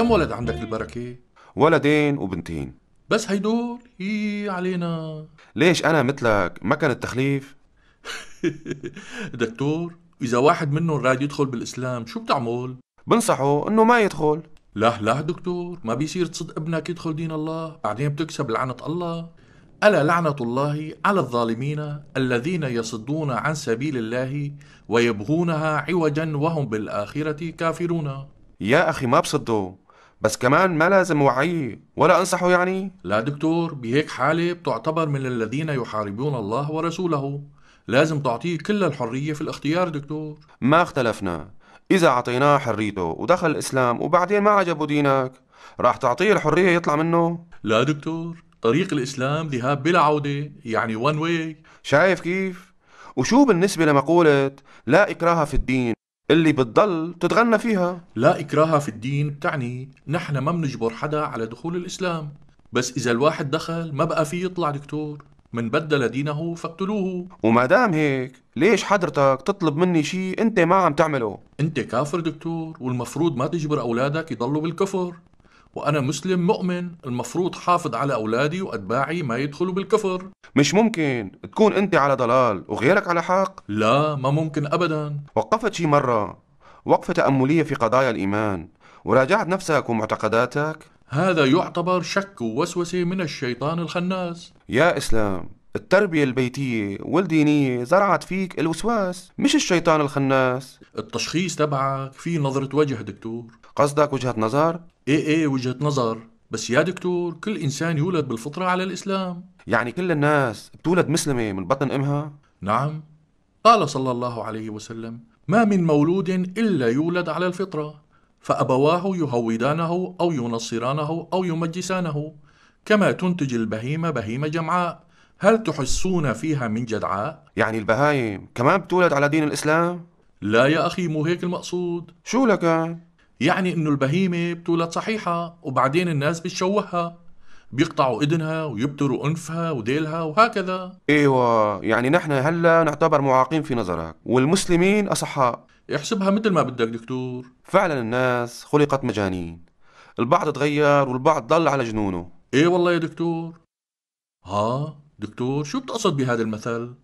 كم ولد عندك البركة؟ ولدين وبنتين بس هيدول؟ يي علينا ليش أنا مثلك ما كان التخليف؟ دكتور إذا واحد منهم راد يدخل بالإسلام شو بتعمل؟ بنصحه إنه ما يدخل لا لا دكتور ما بيصير تصد ابنك يدخل دين الله بعدين بتكسب لعنة الله ألا لعنة الله على الظالمين الذين يصدون عن سبيل الله ويبغونها عوجا وهم بالآخرة كافرون يا أخي ما بصدوا بس كمان ما لازم وعيه ولا أنصحه يعني لا دكتور بهيك حالة بتعتبر من الذين يحاربون الله ورسوله لازم تعطيه كل الحرية في الاختيار دكتور ما اختلفنا إذا أعطيناه حريته ودخل الإسلام وبعدين ما عجبه دينك راح تعطيه الحرية يطلع منه لا دكتور طريق الإسلام ذهاب بلا عودة يعني وان واي شايف كيف؟ وشو بالنسبة لمقولة لا إكراه في الدين اللي بتضل تتغنى فيها لا إكراها في الدين بتعني نحن ما بنجبر حدا على دخول الإسلام بس إذا الواحد دخل ما بقى فيه يطلع دكتور من بدل دينه فاقتلوه وما دام هيك ليش حضرتك تطلب مني شيء انت ما عم تعمله انت كافر دكتور والمفروض ما تجبر اولادك يضلوا بالكفر وأنا مسلم مؤمن المفروض حافظ على أولادي وأتباعي ما يدخلوا بالكفر مش ممكن تكون أنت على ضلال وغيرك على حق لا ما ممكن أبدا وقفت شي مرة وقفة تأملية في قضايا الإيمان وراجعت نفسك ومعتقداتك هذا يعتبر شك ووسوسة من الشيطان الخناس يا إسلام التربية البيتية والدينية زرعت فيك الوسواس مش الشيطان الخناس التشخيص تبعك في نظرة وجه دكتور قصدك وجهة نظر؟ ايه ايه وجهة نظر بس يا دكتور كل إنسان يولد بالفطرة على الإسلام يعني كل الناس بتولد مسلمة من بطن أمها؟ نعم قال صلى الله عليه وسلم ما من مولود إلا يولد على الفطرة فأبواه يهودانه أو ينصرانه أو يمجسانه كما تنتج البهيمة بهيمة جمعاء هل تحسون فيها من جدعاء؟ يعني البهايم كمان بتولد على دين الإسلام؟ لا يا أخي مو هيك المقصود شو لك؟ يعني إنه البهيمة بتولد صحيحة وبعدين الناس بتشوهها بيقطعوا إذنها ويبتروا أنفها وديلها وهكذا إيوة يعني نحن هلا نعتبر معاقين في نظرك والمسلمين أصحاء احسبها مثل ما بدك دكتور فعلا الناس خلقت مجانين البعض تغير والبعض ضل على جنونه ايه والله يا دكتور ها دكتور شو بتقصد بهذا المثل؟